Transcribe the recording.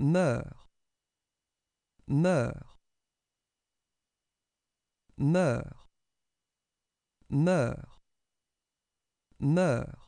Neur, Neur, meurt meurt meurt